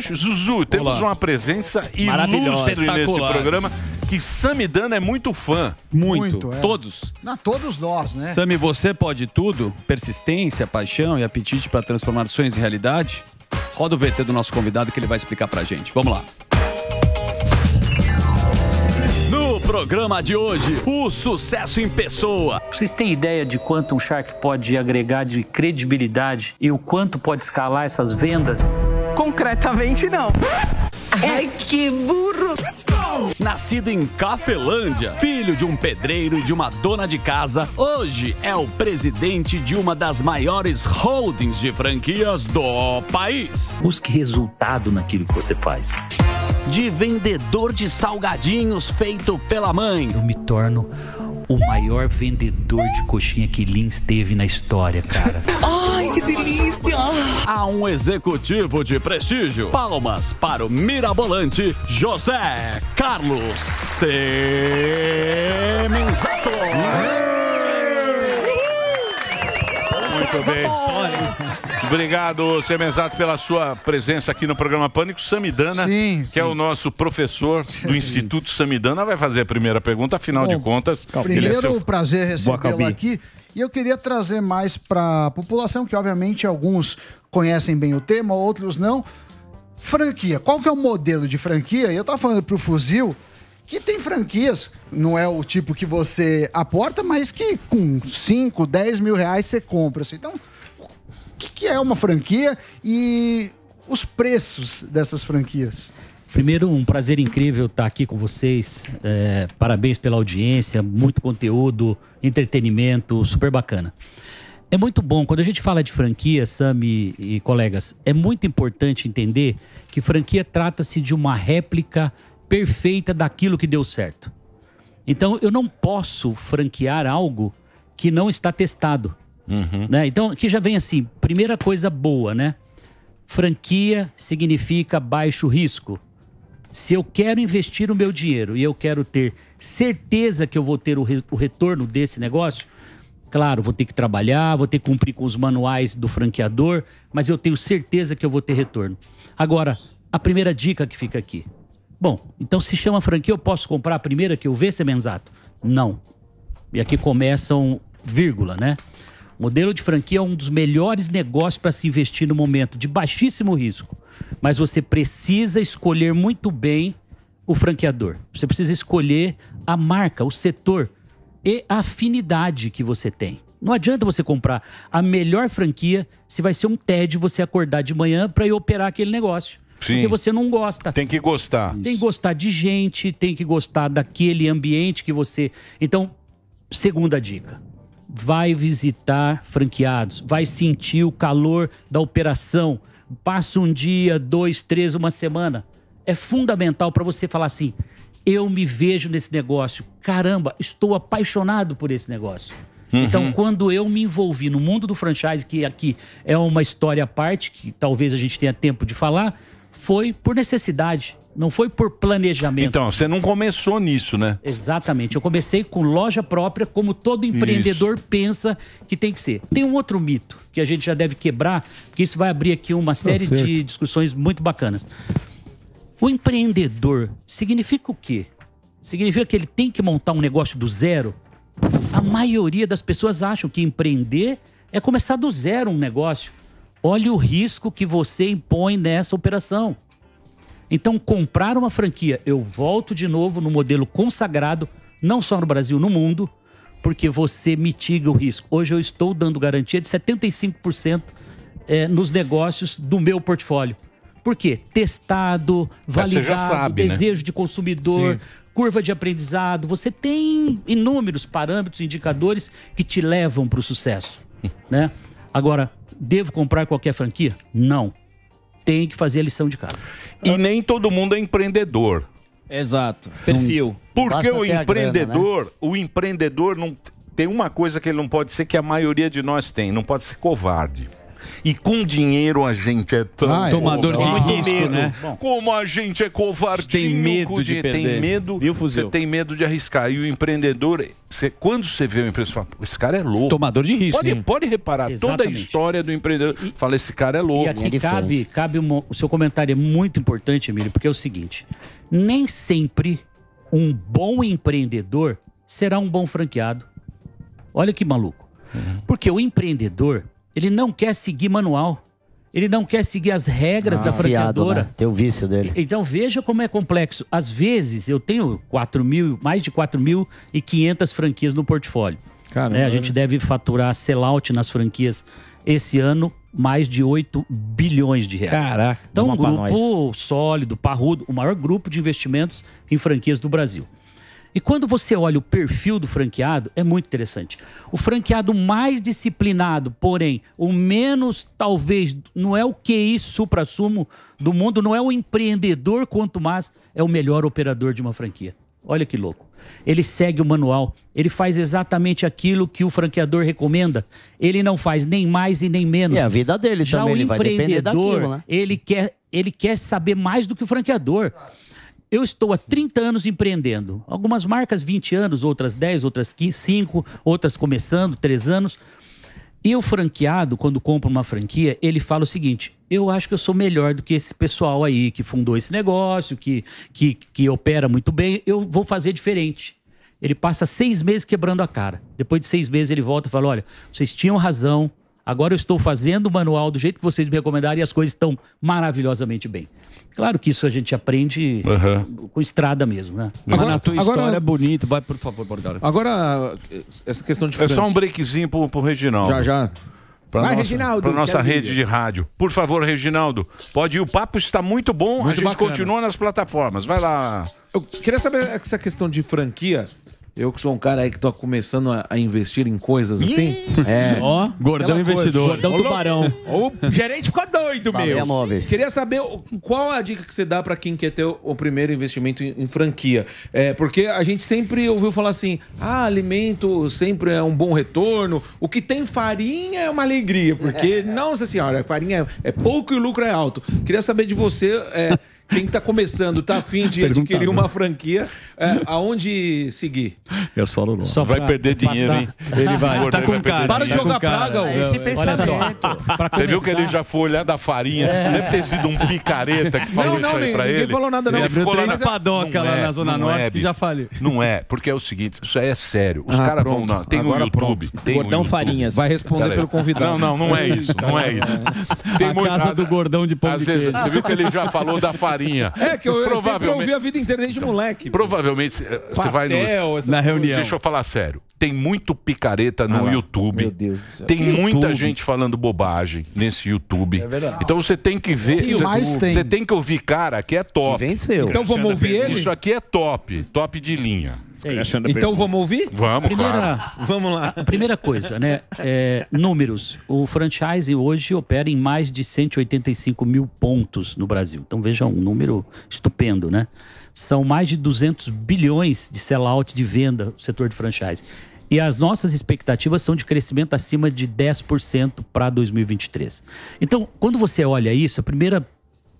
Zuzu, temos Olá. uma presença ilustre nesse programa que Dana é muito fã. Muito. muito é. Todos. na todos nós, né? Sami, você pode tudo? Persistência, paixão e apetite para transformar sonhos em realidade? Roda o VT do nosso convidado que ele vai explicar pra gente. Vamos lá. No programa de hoje, o sucesso em pessoa. Vocês têm ideia de quanto um Shark pode agregar de credibilidade e o quanto pode escalar essas vendas? Concretamente, não. Ai, que burro! Nascido em Cafelândia, filho de um pedreiro e de uma dona de casa, hoje é o presidente de uma das maiores holdings de franquias do país. Busque resultado naquilo que você faz. De vendedor de salgadinhos feito pela mãe. Eu me torno o maior vendedor de coxinha que Lins teve na história, cara. Ai, que delícia! Há um executivo de prestígio, palmas para o mirabolante José Carlos Semenzato. Muito Obrigado, Semenzato, pela sua presença aqui no programa Pânico. Samidana, sim, que sim. é o nosso professor do Instituto Samidana, vai fazer a primeira pergunta, afinal Bom, de contas. É primeiro, é seu... prazer recebê-lo aqui. E eu queria trazer mais para a população, que obviamente alguns conhecem bem o tema, outros não. Franquia. Qual que é o modelo de franquia? Eu estava falando para o Fuzil, que tem franquias, não é o tipo que você aporta, mas que com 5, 10 mil reais você compra. Assim. Então, o que, é uma franquia e os preços dessas franquias? Primeiro, um prazer incrível estar aqui com vocês. É, parabéns pela audiência, muito conteúdo, entretenimento, super bacana. É muito bom, quando a gente fala de franquia, Sami e colegas, é muito importante entender que franquia trata-se de uma réplica perfeita daquilo que deu certo. Então eu não posso franquear algo que não está testado. Uhum. Né? Então, aqui já vem assim, primeira coisa boa, né? Franquia significa baixo risco. Se eu quero investir o meu dinheiro e eu quero ter certeza que eu vou ter o, re o retorno desse negócio, claro, vou ter que trabalhar, vou ter que cumprir com os manuais do franqueador, mas eu tenho certeza que eu vou ter retorno. Agora, a primeira dica que fica aqui: Bom, então se chama franquia, eu posso comprar a primeira que eu ver, Semenzato? Não. E aqui começam, vírgula, né? O modelo de franquia é um dos melhores negócios para se investir no momento, de baixíssimo risco. Mas você precisa escolher muito bem o franqueador. Você precisa escolher a marca, o setor e a afinidade que você tem. Não adianta você comprar a melhor franquia se vai ser um tédio você acordar de manhã para ir operar aquele negócio. Sim. porque você não gosta. Tem que gostar. Tem que gostar de gente, tem que gostar daquele ambiente que você. Então, segunda dica. Vai visitar franqueados, vai sentir o calor da operação. Passa um dia, dois, três, uma semana. É fundamental para você falar assim: eu me vejo nesse negócio. Caramba, estou apaixonado por esse negócio. Uhum. Então, quando eu me envolvi no mundo do franchise, que aqui é uma história à parte, que talvez a gente tenha tempo de falar, foi por necessidade, não foi por planejamento. Então, você não começou nisso, né? Exatamente. Eu comecei com loja própria, como todo empreendedor isso. pensa que tem que ser. Tem um outro mito que a gente já deve quebrar, porque isso vai abrir aqui uma tá série de discussões muito bacanas. O empreendedor significa o quê? Significa que ele tem que montar um negócio do zero? A maioria das pessoas acham que empreender é começar do zero um negócio. Olha o risco que você impõe nessa operação. Então, comprar uma franquia, eu volto de novo no modelo consagrado, não só no Brasil, no mundo, porque você mitiga o risco. Hoje eu estou dando garantia de 75% é, nos negócios do meu portfólio. Por quê? Testado, validado, sabe, né? desejo né? de consumidor, Sim. curva de aprendizado. Você tem inúmeros parâmetros, indicadores que te levam para o sucesso, hum. né? Agora, Devo comprar qualquer franquia? Não. Tem que fazer a lição de casa. E nem todo mundo é empreendedor. Exato. Perfil. Porque Basta o empreendedor, grana, né? o empreendedor não tem uma coisa que ele não pode ser que a maioria de nós tem, não pode ser covarde. E com dinheiro a gente é tão ah, é. tomador de risco, né? Bom. Como a gente é covarde, tem medo de perder. tem medo, você tem medo de arriscar. E o empreendedor, quando você vê o empreendedor, fala, esse cara é louco. Tomador de risco. Pode, pode reparar Exatamente. toda a história do empreendedor. fala, esse cara é louco. E aqui cabe, cabe o seu comentário é muito importante, Emílio, porque é o seguinte: nem sempre um bom empreendedor será um bom franqueado. Olha que maluco. Uhum. Porque o empreendedor, ele não quer seguir manual. Ele não quer seguir as regras ah, da franqueadora. Né? Tem o vício dele. Então veja como é complexo. Às vezes eu tenho 4 mil, mais de 4.500 franquias no portfólio. Caramba. Né? A gente né? deve faturar sellout nas franquias esse ano mais de 8 bilhões de reais. Caraca. Então um grupo sólido, parrudo, o maior grupo de investimentos em franquias do Brasil. E quando você olha o perfil do franqueado, é muito interessante. O franqueado mais disciplinado, porém, o menos, talvez, não é o QI supra-sumo do mundo, não é o empreendedor quanto mais, é o melhor operador de uma franquia. Olha que louco. Ele segue o manual, ele faz exatamente aquilo que o franqueador recomenda. Ele não faz nem mais e nem menos. É a vida dele Já também, ele vai depender daquilo, né? Ele quer, ele quer saber mais do que o franqueador eu estou há 30 anos empreendendo. Algumas marcas 20 anos, outras 10, outras 15, 5, outras começando, 3 anos. E o franqueado, quando compra uma franquia, ele fala o seguinte: eu acho que eu sou melhor do que esse pessoal aí que fundou esse negócio, que, que, que opera muito bem, eu vou fazer diferente. Ele passa seis meses quebrando a cara. Depois de seis meses, ele volta e fala: olha, vocês tinham razão, agora eu estou fazendo o manual do jeito que vocês me recomendaram e as coisas estão maravilhosamente bem. Claro que isso a gente aprende uhum. com estrada mesmo, né? Mas agora, na tua agora, história é bonito, vai por favor, Borgara. Agora, essa questão de... É só um breakzinho pro, pro Reginaldo. Já, já. Para nossa, Reginaldo, pra nossa rede de rádio. Por favor, Reginaldo, pode ir. O papo está muito bom. Muito a gente bacana. continua nas plataformas. Vai lá. Eu queria saber essa questão de franquia. Eu que sou um cara aí que tô começando a, a investir em coisas assim. É. Ó, gordão coisa. investidor. Gordão tubarão. O gerente ficou doido, meu. móveis. Queria saber qual a dica que você dá pra quem quer ter o, o primeiro investimento em, em franquia. É, porque a gente sempre ouviu falar assim: ah, alimento sempre é um bom retorno. O que tem farinha é uma alegria. Porque, nossa senhora, farinha é, é pouco e o lucro é alto. Queria saber de você. é, quem tá começando, tá afim de adquirir uma franquia, é, aonde seguir? Eu só não. Só vai perder passar. dinheiro, hein? Ele vai. Você tá, tá com cara. Para de jogar praga, é ô. esse pensamento. Você viu que ele já foi olhar da farinha. É. Deve ter sido um picareta que falou não, não, isso aí pra ele. Não, falou nada, não. Ele ficou três na... padoca lá é, na Zona é, Norte que já falei. Não é, porque é o seguinte, isso aí é sério. Os ah, caras vão... Na... Tem no YouTube. Gordão Farinhas. Vai responder pelo convidado. Não, não, não é isso. Não é isso. Tem a casa do gordão de pão Você viu que ele já falou da farinha. É, que eu sempre ouvi a vida inteira desde moleque. Provavelmente Provavelmente eh, você vai no, na reunião. Deixa eu falar sério. Tem muito picareta no ah, YouTube. Meu Deus do céu. Tem muita gente falando bobagem nesse YouTube. É verdade. Então você tem que ver. Que você, tem. você tem que ouvir, cara, que é top. Que venceu. Então vamos ouvir ele? Isso aqui é top. Top de linha. Ei, então vamos ouvir? Vamos, primeira, Vamos lá. A primeira coisa, né? É, números. O franchise hoje opera em mais de 185 mil pontos no Brasil. Então veja um número estupendo, né? são mais de 200 bilhões de sellout de venda no setor de franchise. E as nossas expectativas são de crescimento acima de 10% para 2023. Então, quando você olha isso, a primeira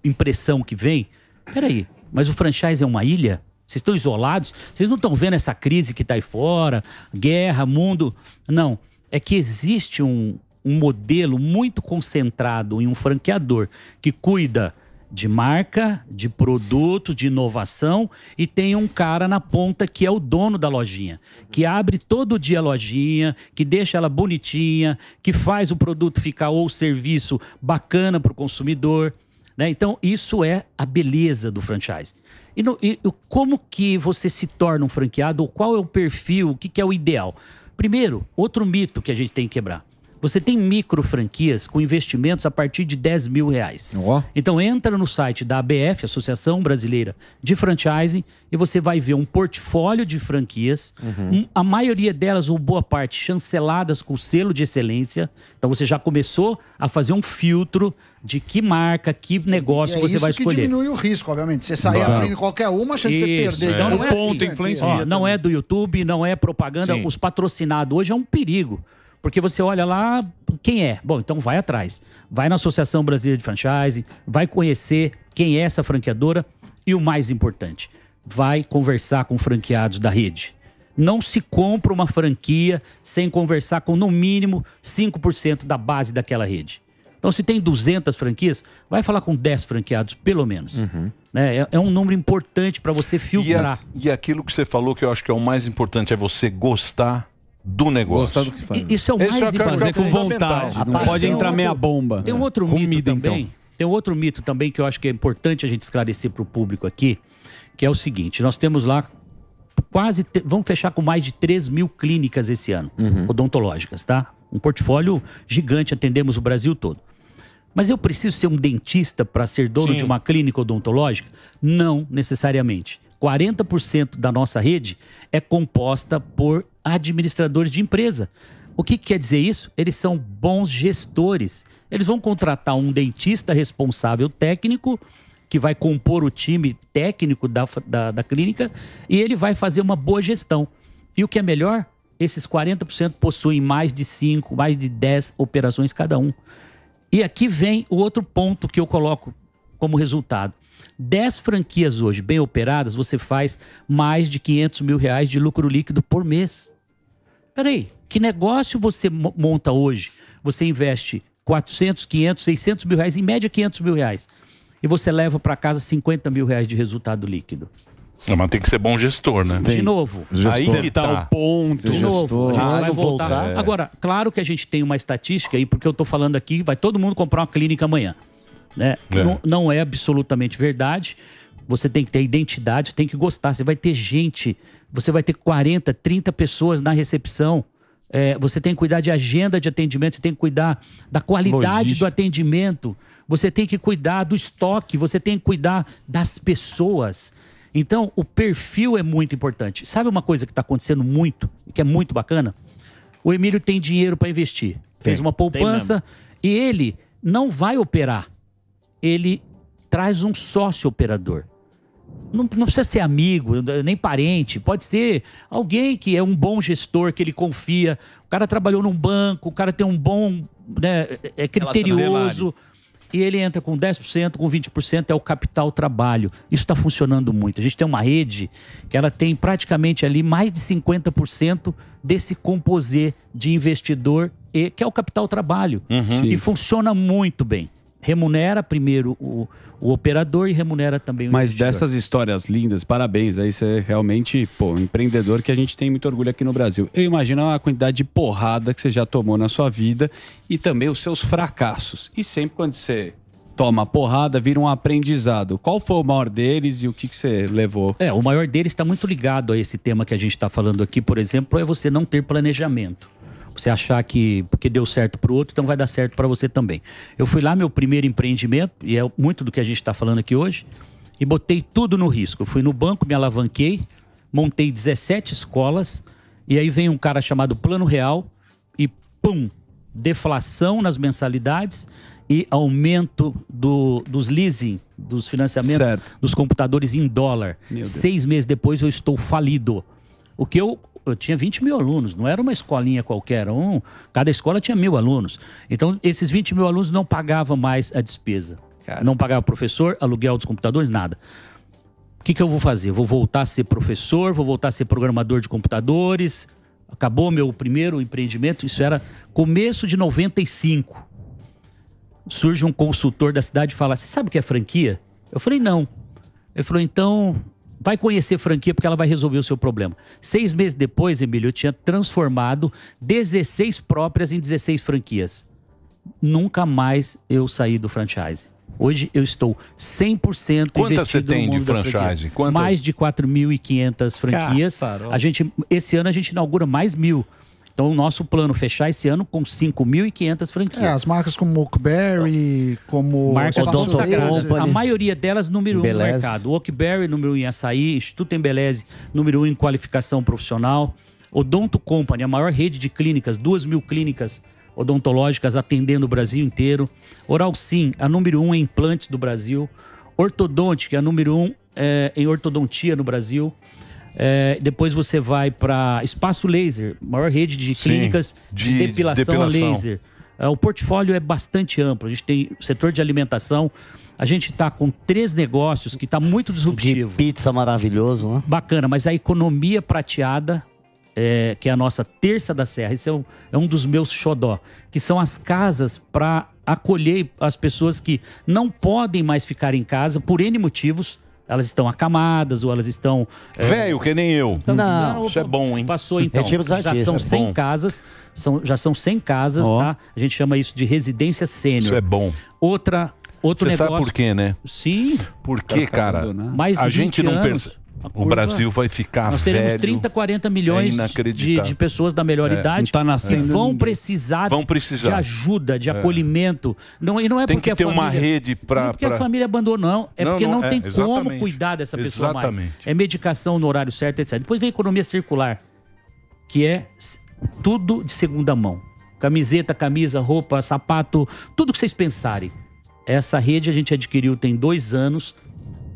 impressão que vem, peraí, mas o franchise é uma ilha? Vocês estão isolados? Vocês não estão vendo essa crise que está aí fora? Guerra, mundo? Não. É que existe um, um modelo muito concentrado em um franqueador que cuida de marca, de produto, de inovação e tem um cara na ponta que é o dono da lojinha, que abre todo dia a lojinha, que deixa ela bonitinha, que faz o produto ficar ou o serviço bacana para o consumidor. Né? Então, isso é a beleza do franchise. E, no, e, como que você se torna um franqueado? Qual é o perfil? O que, que é o ideal? Primeiro, outro mito que a gente tem que quebrar. Você tem micro franquias com investimentos a partir de 10 mil reais. Oh. Então entra no site da ABF, Associação Brasileira de Franchising, e você vai ver um portfólio de franquias, uhum. a maioria delas, ou boa parte, chanceladas com selo de excelência. Então você já começou a fazer um filtro de que marca, que negócio é você vai escolher. Isso diminui o risco, obviamente. Você sair abrindo qualquer uma, achando chance isso, de você perder. É. Então, então, não é ponto é assim, assim. né? influencia. Ó, não é do YouTube, não é propaganda. Sim. Os patrocinados hoje é um perigo. Porque você olha lá, quem é? Bom, então vai atrás. Vai na Associação Brasileira de Franchise, vai conhecer quem é essa franqueadora e o mais importante, vai conversar com franqueados da rede. Não se compra uma franquia sem conversar com no mínimo 5% da base daquela rede. Então, se tem 200 franquias, vai falar com 10 franqueados, pelo menos. Uhum. Né? É, é, um número importante para você filtrar. E, a, e aquilo que você falou que eu acho que é o mais importante é você gostar do negócio. Do que faz. Isso é o mais é importante. Fazer com vontade, não pode entrar meia bomba. Tem um outro é. mito Comida, então. também. Então. Tem um outro mito também que eu acho que é importante a gente esclarecer para o público aqui, que é o seguinte: nós temos lá quase, vamos fechar com mais de 3 mil clínicas esse ano, uhum. odontológicas, tá? Um portfólio gigante, atendemos o Brasil todo. Mas eu preciso ser um dentista para ser dono Sim. de uma clínica odontológica? Não necessariamente. 40% da nossa rede é composta por administradores de empresa. O que, que, quer dizer isso? Eles são bons gestores. Eles vão contratar um dentista responsável técnico, que vai compor o time técnico da, da, da clínica, e ele vai fazer uma boa gestão. E o que é melhor? Esses 40% possuem mais de 5, mais de 10 operações cada um. E aqui vem o outro ponto que eu coloco como resultado. 10 franquias hoje bem operadas, você faz mais de 500 mil reais de lucro líquido por mês. Peraí, que negócio você monta hoje? Você investe 400, 500, 600 mil reais, em média 500 mil reais. E você leva para casa 50 mil reais de resultado líquido. Não, ah, mas tem que ser bom gestor, né? De novo. Gestor. Aí que tá o tá. ponto. De novo. Gestor. A gente ah, vai voltar. voltar. É. Agora, claro que a gente tem uma estatística aí, porque eu tô falando aqui, vai todo mundo comprar uma clínica amanhã. Né? É. Não, não é absolutamente verdade. Você tem que ter identidade, tem que gostar. Você vai ter gente, você vai ter 40, 30 pessoas na recepção. É, você tem que cuidar de agenda de atendimento, você tem que cuidar da qualidade Logística. do atendimento, você tem que cuidar do estoque, você tem que cuidar das pessoas. Então, o perfil é muito importante. Sabe uma coisa que está acontecendo muito, que é muito bacana? O Emílio tem dinheiro para investir. Fez uma poupança e ele não vai operar ele traz um sócio operador. Não, não, precisa ser amigo, nem parente, pode ser alguém que é um bom gestor, que ele confia. O cara trabalhou num banco, o cara tem um bom, né, é criterioso. E ele entra com 10%, com 20%, é o capital trabalho. Isso está funcionando muito. A gente tem uma rede que ela tem praticamente ali mais de 50% desse composê de investidor, e, que é o capital trabalho. Uhum. E funciona muito bem remunera primeiro o, o operador e remunera também o Mas investidor. dessas histórias lindas, parabéns. Aí você é realmente, pô, um empreendedor que a gente tem muito orgulho aqui no Brasil. Eu imagino a quantidade de porrada que você já tomou na sua vida e também os seus fracassos. E sempre quando você toma porrada, vira um aprendizado. Qual foi o maior deles e o que, que você levou? É, o maior deles está muito ligado a esse tema que a gente está falando aqui, por exemplo, é você não ter planejamento. Você achar que porque deu certo para o outro, então vai dar certo para você também. Eu fui lá, meu primeiro empreendimento, e é muito do que a gente está falando aqui hoje, e botei tudo no risco. fui no banco, me alavanquei, montei 17 escolas, e aí vem um cara chamado Plano Real e pum deflação nas mensalidades e aumento do, dos leasing, dos financiamentos certo. dos computadores em dólar. Seis meses depois eu estou falido. O que eu eu tinha 20 mil alunos, não era uma escolinha qualquer, um, cada escola tinha mil alunos. Então, esses 20 mil alunos não pagavam mais a despesa. Cara. Não pagava professor, aluguel dos computadores, nada. O que, que eu vou fazer? Vou voltar a ser professor, vou voltar a ser programador de computadores. Acabou meu primeiro empreendimento, isso era começo de 95. Surge um consultor da cidade e fala: Você sabe o que é franquia? Eu falei: Não. Ele falou: Então, Vai conhecer franquia porque ela vai resolver o seu problema. Seis meses depois, Emílio, eu tinha transformado 16 próprias em 16 franquias. Nunca mais eu saí do franchise. Hoje eu estou 100% Quantas investido você tem no mundo de franchise? Quanto? Mais de 4.500 franquias. A gente esse ano a gente inaugura mais mil. Então, o nosso plano é fechar esse ano com 5.500 franquias. É, as marcas como Oakberry, como... Marcas A maioria delas, número um no mercado. Oakberry, número um em açaí. Instituto Embeleze, número um em qualificação profissional. Odonto Company, a maior rede de clínicas, 2 mil clínicas odontológicas atendendo o Brasil inteiro. Oral Sim, a número um em implantes do Brasil. Ortodontic, a número um é, em ortodontia no Brasil. É, depois você vai para Espaço Laser, maior rede de clínicas Sim, de, de, depilação, depilação. laser. É, o portfólio é bastante amplo. A gente tem o setor de alimentação. A gente está com três negócios que está muito disruptivo. De pizza maravilhoso, né? Bacana, mas a economia prateada, é, que é a nossa terça da serra, esse é um, é um dos meus xodó, que são as casas para acolher as pessoas que não podem mais ficar em casa por N motivos elas estão acamadas ou elas estão. É... Velho, que nem eu. Então, não, não, isso é bom, hein? Passou então. É tipo já são 100 é casas, são, já são 100 casas, oh. tá? A gente chama isso de residência sênior. Isso é bom. Outra. Outro Você negócio... sabe por quê, né? Sim. Por quê, tá cara? Né? Mais a gente não percebe o Brasil vai ficar Nós teremos velho, 30, 40 milhões é de, de, pessoas da melhor é, idade tá que vão precisar, vão precisar, de ajuda, de é. acolhimento. Não, e não é tem porque que ter a família, uma rede para... Não é porque pra... a família abandonou, não. É não, porque não, não é, tem como cuidar dessa pessoa exatamente. mais. É medicação no horário certo, etc. Depois vem a economia circular, que é tudo de segunda mão. Camiseta, camisa, roupa, sapato, tudo que vocês pensarem. Essa rede a gente adquiriu tem dois anos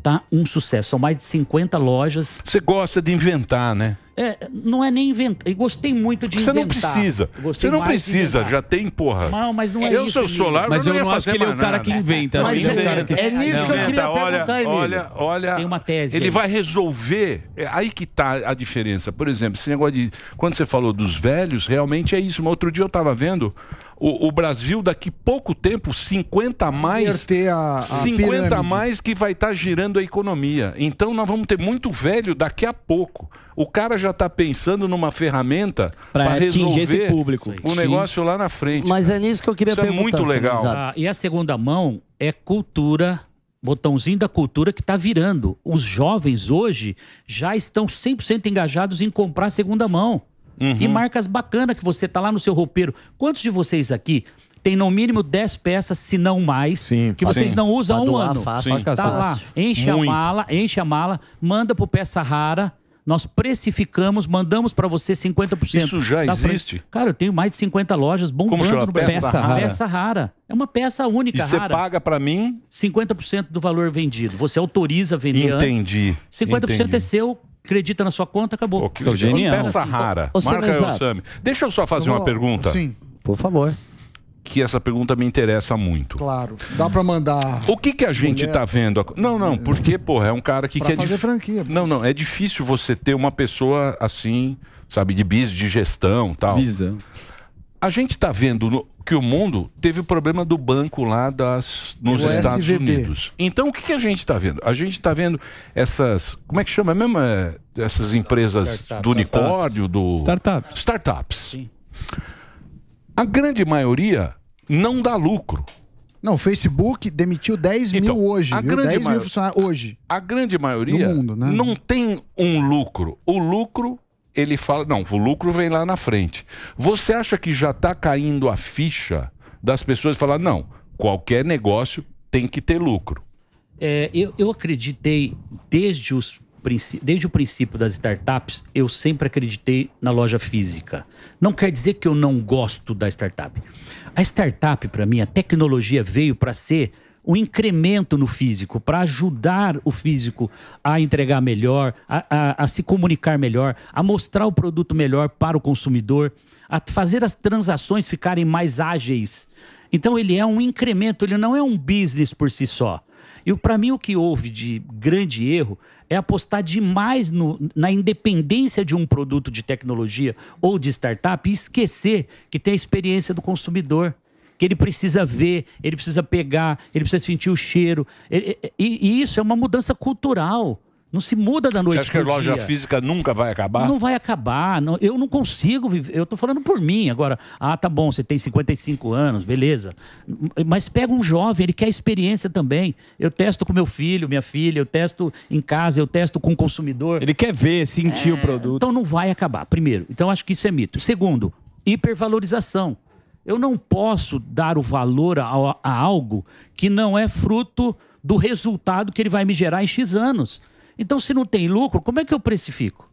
tá um sucesso. São mais de 50 lojas. Você gosta de inventar, né? É, não é nem inventar. E gostei muito de você inventar. Você não precisa. você não precisa, já tem, porra. Não, mas não é eu, isso, solar, mas eu não, eu não acho que ele é o cara que inventa. Mas é, é, é nisso não. que eu queria tá, olha, perguntar, Olha, olha. Tem uma tese. Ele aí. vai resolver. É aí que tá a diferença. Por exemplo, esse negócio de. Quando você falou dos velhos, realmente é isso. Mas outro dia eu tava vendo. O, o, Brasil daqui pouco tempo 50 mais ter a, a 50 pirâmide. mais que vai estar tá girando a economia. Então nós vamos ter muito velho daqui a pouco o cara já está pensando numa ferramenta para resolver esse público. o Sim. negócio lá na frente. Mas cara. é nisso que eu queria Isso perguntar. é muito assim, legal. Ah, e a segunda mão é cultura botãozinho da cultura que está virando. Os jovens hoje já estão 100% engajados em comprar segunda mão. Uhum. E marcas bacanas que você está lá no seu roupeiro. Quantos de vocês aqui tem no mínimo 10 peças, se não mais, Sim, que vocês não usam há um ano? Fácil. Tá lá, enche Muito. a mala, enche a mala, manda pro peça rara nós precificamos, mandamos para você 50%. Isso já existe? Cara, eu tenho mais de 50 lojas bombando Como chama? no Brasil. Peça rara. peça rara. É uma peça única, e você paga para mim? 50% do valor vendido. Você autoriza a vender Entendi. antes. 50% é Entendi. é seu, acredita na sua conta, acabou. Pô, que genial. Peça rara. Ô, Marca aí, Sami. Deixa eu só fazer eu vou... uma pergunta. Sim. Por favor que essa pergunta me interessa muito. Claro. Dá para mandar. O que, que a gente está vendo? Não, não, é. porque, porra, é um cara que pra quer. É fazer dif... franquia. Não, não, é difícil você ter uma pessoa assim, sabe, de bis, de gestão tal. Visa. A gente está vendo que o mundo teve o problema do banco lá das, nos o Estados SVB. Unidos. Então, o que, que a gente está vendo? A gente está vendo essas. Como é que chama mesmo? É, essas empresas Startup. do unicórnio, do. Startups. Startups. Sim. A grande maioria não dá lucro. Não, o Facebook demitiu 10 então, mil hoje. A grande 10 mil funcionários hoje. A grande maioria mundo, né? não tem um lucro. O lucro, ele fala. Não, o lucro vem lá na frente. Você acha que já está caindo a ficha das pessoas falar, não, qualquer negócio tem que ter lucro? É, eu, eu acreditei desde os desde o princípio das startups, eu sempre acreditei na loja física. Não quer dizer que eu não gosto da startup. A startup, para mim, a tecnologia veio para ser um incremento no físico, para ajudar o físico a entregar melhor, a, a, a, se comunicar melhor, a mostrar o produto melhor para o consumidor, a fazer as transações ficarem mais ágeis. Então ele é um incremento, ele não é um business por si só. E para mim o que houve de grande erro é apostar demais no, na independência de um produto de tecnologia ou de startup e esquecer que tem a experiência do consumidor que ele precisa ver, ele precisa pegar, ele precisa sentir o cheiro. E, e, e, isso é uma mudança cultural. Não se muda da noite. para Você acha que a loja física nunca vai acabar? Não vai acabar. Não, eu não consigo viver. Eu estou falando por mim agora. Ah, tá bom, você tem 55 anos, beleza. Mas pega um jovem, ele quer experiência também. Eu testo com meu filho, minha filha, eu testo em casa, eu testo com o consumidor. Ele quer ver, sentir é... o produto. Então não vai acabar, primeiro. Então acho que isso é mito. Segundo, hipervalorização. Eu não posso dar o valor a, a algo que não é fruto do resultado que ele vai me gerar em X anos. Então, se não tem lucro, como é que eu precifico?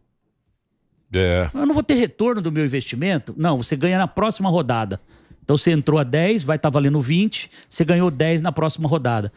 É. Eu não vou ter retorno do meu investimento? Não, você ganha na próxima rodada. Então, você entrou a 10, vai estar tá valendo 20, você ganhou 10 na próxima rodada.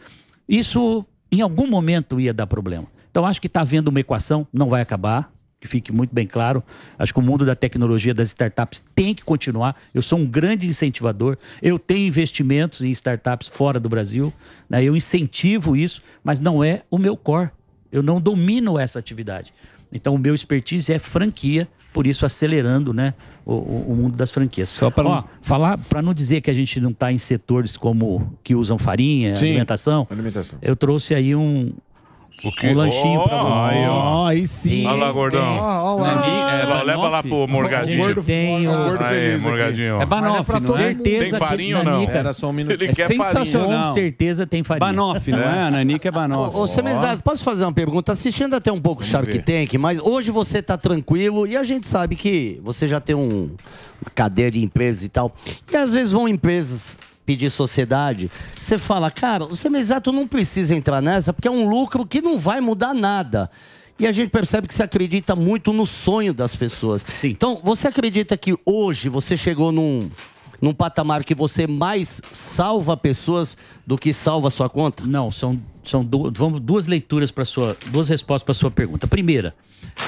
Isso, em algum momento, ia dar problema. Então, acho que está havendo uma equação, não vai acabar, que fique muito bem claro. Acho que o mundo da tecnologia, das startups, tem que continuar. Eu sou um grande incentivador. Eu tenho investimentos em startups fora do Brasil. Né? Eu incentivo isso, mas não é o meu core. Eu não domino essa atividade. Então, o meu expertise é franquia, por isso acelerando né, o, o mundo das franquias. Só para não... falar, para não dizer que a gente não está em setores como que usam farinha, Sim, alimentação, alimentação, eu trouxe aí um, o que? Um lanchinho oh, pra você. Aí, ó. aí sim. Olha lá, gordão. lá. é, Leva lá pro Morgadinho. Gordo, tem, gordo aí, Morgadinho. É Banoff, é Certeza né? tem farinha ou não? Era só um minuto. é sensacional. Com certeza tem farinha. Banoff, não né, é? é? Nanica ah, é Banoff. Ô, Semenzado, posso fazer uma pergunta? Tá assistindo até um pouco Vamos Shark Tank, mas hoje você tá tranquilo e a gente sabe que você já tem um, uma cadeia de empresas e tal. E às vezes vão empresas pedir sociedade, você fala, cara, o semi-exato é não precisa entrar nessa, porque é um lucro que não vai mudar nada. E a gente percebe que você acredita muito no sonho das pessoas. Sim. Então, você acredita que hoje você chegou num, num patamar que você mais salva pessoas do que salva a sua conta? Não, são, são vamos, duas leituras para sua. duas respostas para sua pergunta. Primeira,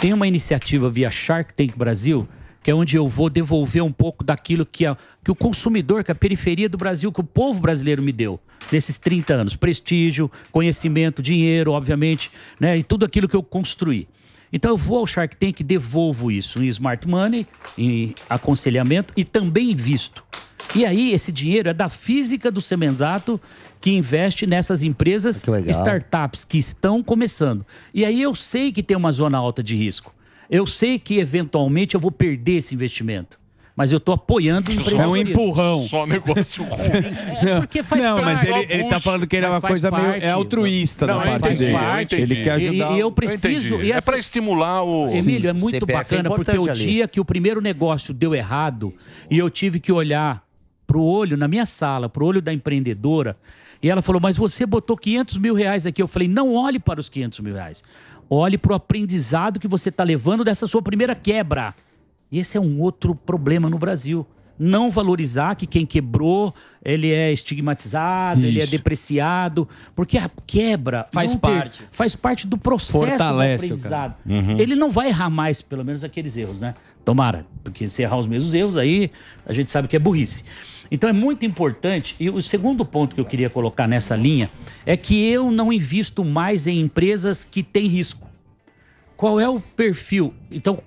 tem uma iniciativa via Shark Tank Brasil que é onde eu vou devolver um pouco daquilo que, a, que o consumidor, que a periferia do Brasil, que o povo brasileiro me deu nesses 30 anos. Prestígio, conhecimento, dinheiro, obviamente, né? E tudo aquilo que eu construí. Então eu vou ao Shark Tank e devolvo isso em smart money, em aconselhamento e também visto. E aí esse dinheiro é da física do Semenzato que investe nessas empresas, ah, startups que estão começando. E aí eu sei que tem uma zona alta de risco. Eu sei que eventualmente eu vou perder esse investimento mas eu estou apoiando o empreendedorismo. É um empurrão. Só negócio ruim. É, porque faz não, parte. Não, tá mas ele, está falando que ele é uma coisa parte, meio é altruísta não, da parte entendi, dele. Ele quer ajudar. E, e eu preciso... Eu e essa... É para estimular o... Emílio, é muito CPF é bacana, é porque o ali. dia que o primeiro negócio deu errado e eu tive que olhar para o olho, na minha sala, para o olho da empreendedora, e ela falou, mas você botou 500 mil reais aqui. Eu falei, não olhe para os 500 mil reais. Olhe para o aprendizado que você está levando dessa sua primeira quebra. E esse é um outro problema no Brasil. Não valorizar que quem quebrou, ele é estigmatizado, Isso. ele é depreciado, porque a quebra faz parte, ter, faz parte do processo Fortalece do aprendizado. Uhum. Ele não vai errar mais, pelo menos aqueles erros, né? Tomara, porque se errar os mesmos erros aí, a gente sabe que é burrice. Então é muito importante, e o segundo ponto que eu queria colocar nessa linha é que eu não invisto mais em empresas que têm risco. Qual é o perfil? Então,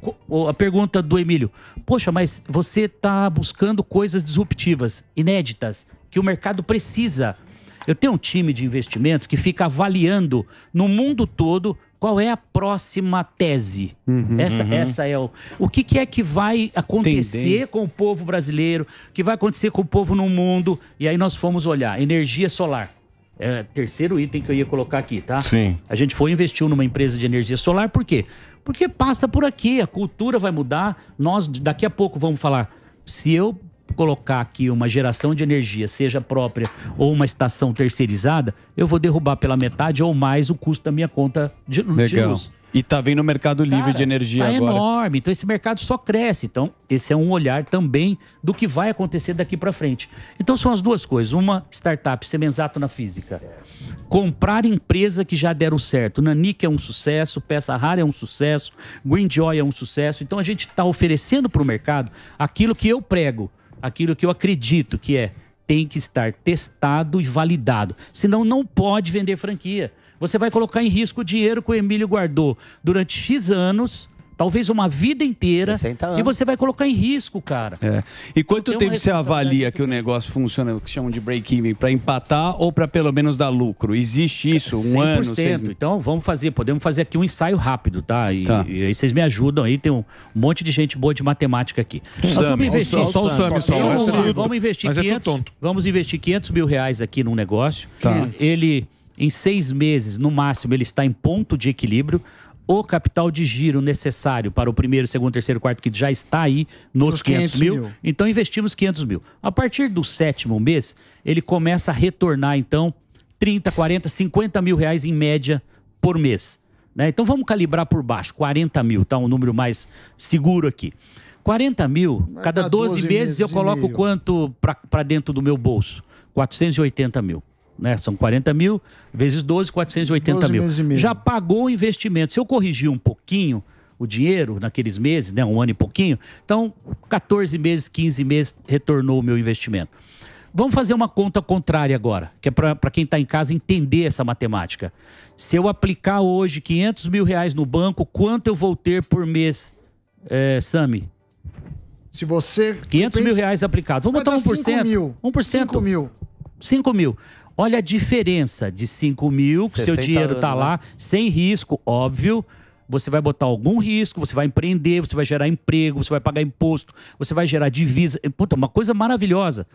a pergunta do Emílio: Poxa, mas você está buscando coisas disruptivas, inéditas, que o mercado precisa. Eu tenho um time de investimentos que fica avaliando no mundo todo qual é a próxima tese? Uhum, essa, uhum. essa é o. O que, que é que vai acontecer Tendência. com o povo brasileiro? O que vai acontecer com o povo no mundo? E aí nós fomos olhar energia solar. É terceiro item que eu ia colocar aqui, tá? Sim. A gente foi investir numa empresa de energia solar, por quê? Porque passa por aqui, a cultura vai mudar. Nós daqui a pouco vamos falar. Se eu colocar aqui uma geração de energia, seja própria ou uma estação terceirizada, eu vou derrubar pela metade ou mais o custo da minha conta de, Legal. de luz. E tá vindo o mercado livre Cara, de energia tá agora. enorme. Então esse mercado só cresce. Então esse é um olhar também do que vai acontecer daqui para frente. Então são as duas coisas. Uma, startup, semenzato na física. Comprar empresa que já deram certo. Nanik é um sucesso, Peça Rara é um sucesso, Green Joy é um sucesso. Então a gente está oferecendo para o mercado aquilo que eu prego aquilo que eu acredito que é tem que estar testado e validado. Senão não pode vender franquia. Você vai colocar em risco o dinheiro que o Emílio guardou durante X anos talvez uma vida inteira, e você vai colocar em risco, cara. É. E quanto tempo você avalia que o negócio funciona, o que chamam de break-even, para empatar ou para pelo menos dar lucro? Existe isso? Um 100%. ano? Seis... Então vamos fazer, podemos fazer aqui um ensaio rápido, tá? E, tá. e aí vocês me ajudam aí, tem um monte de gente boa de matemática aqui. investir. Só, o Sam, só. Vamos, vamos investir Mas 500, é vamos investir 500 mil reais aqui num negócio. Tá. Ele em seis meses, no máximo, ele está em ponto de equilíbrio o capital de giro necessário para o primeiro, segundo, terceiro, quarto, que já está aí nos 500, 500 mil. mil. Então investimos 500 mil. A partir do sétimo mês, ele começa a retornar, então, 30, 40, 50 mil reais em média por mês. Né? Então vamos calibrar por baixo, 40 mil, tá? Um número mais seguro aqui. 40 mil, cada 12, 12 meses, meses eu coloco quanto para dentro do meu bolso? 480 mil né? São 40 mil vezes 12, 480 12 mil. Já pagou o investimento. Se eu corrigir um pouquinho o dinheiro naqueles meses, né? Um ano e pouquinho, então 14 meses, 15 meses retornou o meu investimento. Vamos fazer uma conta contrária agora, que é para quem está em casa entender essa matemática. Se eu aplicar hoje 500 mil reais no banco, quanto eu vou ter por mês, é, Sami? Se você. 500 mil reais aplicado. Vamos botar 1%. 5 mil. 1%. 5 mil. 5 mil. Olha a diferença de 5 mil, seu dinheiro está lá, né? sem risco, óbvio. Você vai botar algum risco, você vai empreender, você vai gerar emprego, você vai pagar imposto, você vai gerar divisa. É, puta, uma coisa maravilhosa.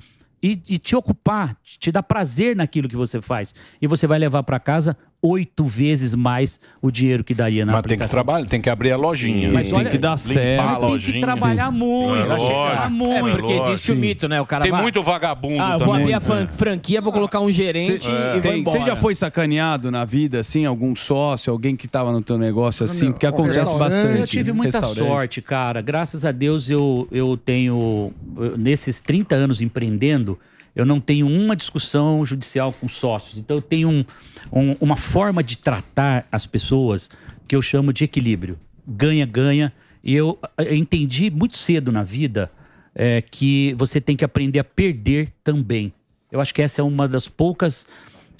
E, e te ocupar, te dar prazer naquilo que você faz. E você vai levar para casa oito vezes mais o dinheiro que daria na Mas aplicação. tem que trabalhar, tem que abrir a lojinha. Mas olha, tem que dar certo. É, tem que trabalhar muito, é, chegar muito. É porque existe Sim. o mito, né? O cara tem vai... muito vagabundo ah, também. vou abrir a né? franquia, vou colocar um gerente Cê, é. e vou embora. Você já foi sacaneado na vida, assim, algum sócio, alguém que estava no teu negócio, assim? Porque acontece bastante. Eu tive muita sorte, cara. Graças a Deus eu, eu tenho, nesses 30 anos empreendendo, eu não tenho uma discussão judicial com sócios. Então eu tenho um, um, uma forma de tratar as pessoas que eu chamo de equilíbrio. Ganha, ganha. E eu, eu eh, entendi muito cedo na vida é, que você tem que aprender a perder também. Eu acho que essa é uma das poucas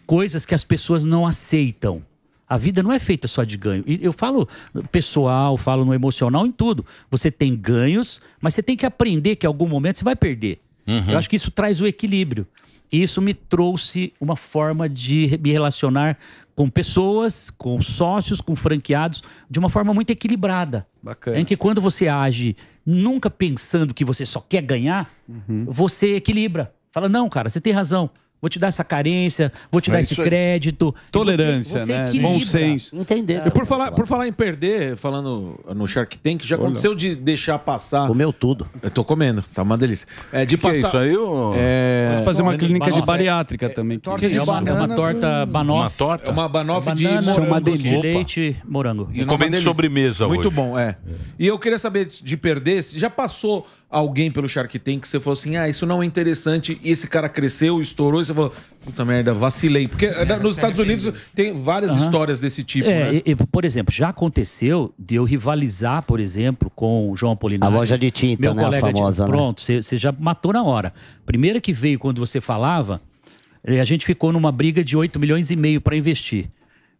coisas que as pessoas não aceitam. A vida não é feita só de ganho. eu falo pessoal, falo no emocional, em tudo. Você tem ganhos, mas você tem que aprender que em algum momento você vai perder. Uhum. Eu acho que isso traz o equilíbrio. E isso me trouxe uma forma de me relacionar com pessoas, com sócios, com franqueados, de uma forma muito equilibrada. Bacana. Em que quando você age nunca pensando que você só quer ganhar, uhum. você equilibra. Fala, não, cara, você tem razão. Vou te dar essa carência, vou te é dar esse crédito. Tolerância, você, você né? Bom senso. Entender. Por falar, por falar em perder, falando no Shark Tank, já Olha. aconteceu de deixar passar. Comeu tudo. Eu tô comendo, tá uma delícia. É, de que passar... que é isso aí? Ou... É... fazer uma clínica de bariátrica é, também. Que... É, uma, é uma torta do... banoff. Uma torta? É uma banoff de morango. Uma De leite, morango. E é comendo sobremesa Muito hoje. Muito bom, é. E eu queria saber de perder, se já passou alguém pelo Shark Tank que você falou assim: ah, isso não é interessante, e esse cara cresceu, estourou, e você falou, puta merda, vacilei. Porque é, nos é Estados Unidos mesmo. tem várias uhum. histórias desse tipo. É, né? e, por exemplo, já aconteceu de eu rivalizar, por exemplo, com o João Apolinário. A loja de tinta, meu né? Colega a famosa. De... Né? Pronto, né? você já matou na hora. Primeira que veio quando você falava, eh, a gente ficou numa briga de 8 milhões e meio para investir.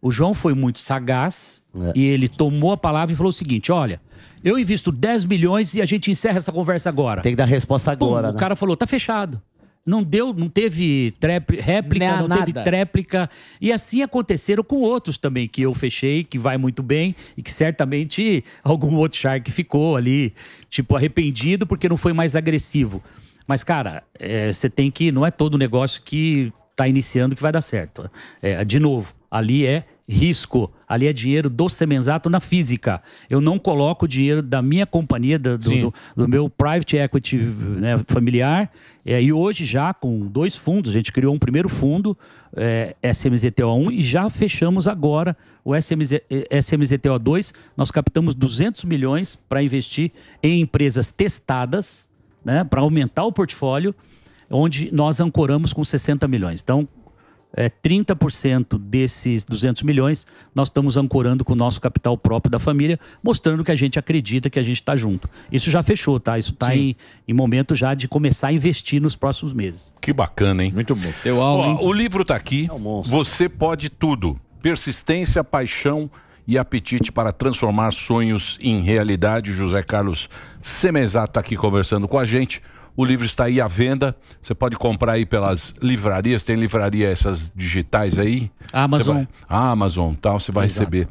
O João foi muito sagaz é. e ele tomou a palavra e falou o seguinte: olha, eu invisto 10 milhões e a gente encerra essa conversa agora. Tem que dar resposta agora. Pum, né? O cara falou: tá fechado. Não deu, não teve réplica, não, não teve tréplica. E assim aconteceram com outros também, que eu fechei, que vai muito bem, e que certamente algum outro Shark ficou ali, tipo, arrependido porque não foi mais agressivo. Mas, cara, é, você é, tem que. Não é todo negócio que tá iniciando que vai dar certo. É, de novo, ali é risco. Ali é dinheiro do Semenzato na física. Eu não coloco dinheiro da minha companhia, do, do, do meu private equity né, familiar. É, e hoje já com dois fundos, a gente criou um primeiro fundo, é, SMZTO1, e já fechamos agora o SMZ, é, SMZTO2. Nós captamos 200 milhões para investir em empresas testadas, né, para aumentar o portfólio, onde nós ancoramos com 60 milhões. Então, é, 30% desses 200 milhões nós estamos ancorando com o nosso capital próprio da família, mostrando que a gente acredita que a gente está junto. Isso já fechou, tá? Isso está em, em, momento já de começar a investir nos próximos meses. Que bacana, hein? Muito bom. Teu aula, O livro está aqui. É um Você pode tudo. Persistência, paixão e apetite para transformar sonhos em realidade. José Carlos Semezat está aqui conversando com a gente. O livro está aí à venda. Você pode comprar aí pelas livrarias. Tem livraria essas digitais aí? Amazon. Vai... Ah, Amazon, tal. Você vai Exato. receber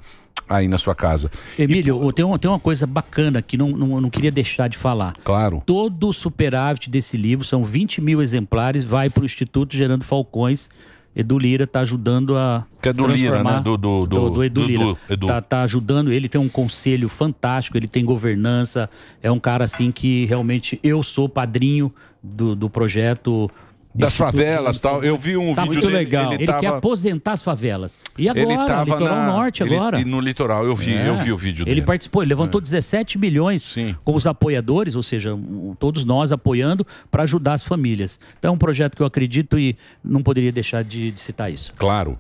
aí na sua casa. Emílio, e... tem, uma, tem uma coisa bacana que não, não, não, queria deixar de falar. Claro. Todo o superávit desse livro, são 20 mil exemplares, vai para o Instituto Gerando Falcões Edu Lira está ajudando a que é do Lira, né? Do, do, do, do Edu Lira. Tá, tá, ajudando, ele tem um conselho fantástico, ele tem governança, é um cara assim que realmente eu sou padrinho do, do projeto das favelas e tal. Eu vi um tá vídeo muito dele. legal. Ele, Ele tava... quer aposentar as favelas. E agora? Ele tava litoral na... Norte Ele- agora. E no litoral, eu vi, É. eu vi o vídeo dele. Ele participou, ele levantou 17 é. milhões Sim. com os apoiadores, ou seja, todos nós apoiando para ajudar as famílias. Então é um projeto que eu acredito e não poderia deixar de, de citar isso. Claro.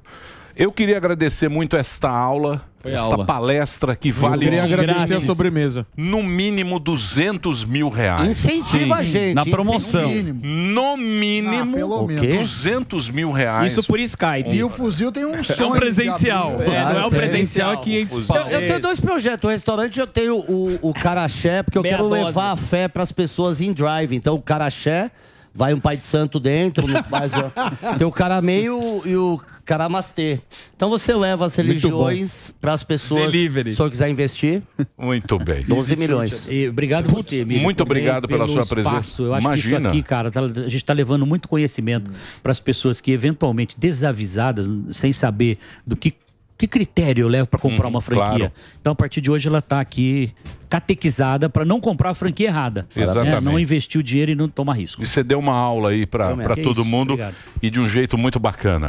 Eu queria agradecer muito esta aula, Foi esta aula. palestra que vale. Eu queria agradecer a sobremesa. No mínimo 200 mil reais. Incentiva Sim. a gente. Na promoção. No mínimo, ah, 200 mil reais. Isso por Skype. E o fuzil tem um sonho. É um presencial. É, não é o presencial que é eu, eu tenho dois projetos. O restaurante eu tenho o, o porque eu Meia quero dose. levar a fé para as pessoas em drive. Então, o Caraxé. Vai um pai de santo dentro, no, mas, ó, tem o meio e o, cara master. caramastê. Então você leva as religiões para as pessoas. Delivery. Se você quiser investir. Muito bem. 12 milhões. E obrigado Putz, você, Emílio, Muito obrigado pela sua espaço. presença. Eu acho Imagina. que isso aqui, cara, tá, a gente está levando muito conhecimento para as pessoas que eventualmente desavisadas, sem saber do que que critério eu levo para comprar hum, uma franquia? Claro. Então, a partir de hoje, ela está aqui catequizada para não comprar a franquia errada. Exatamente. Né? Não investir o dinheiro e não tomar risco. E você deu uma aula aí para todo isso? mundo Obrigado. e de um jeito muito bacana.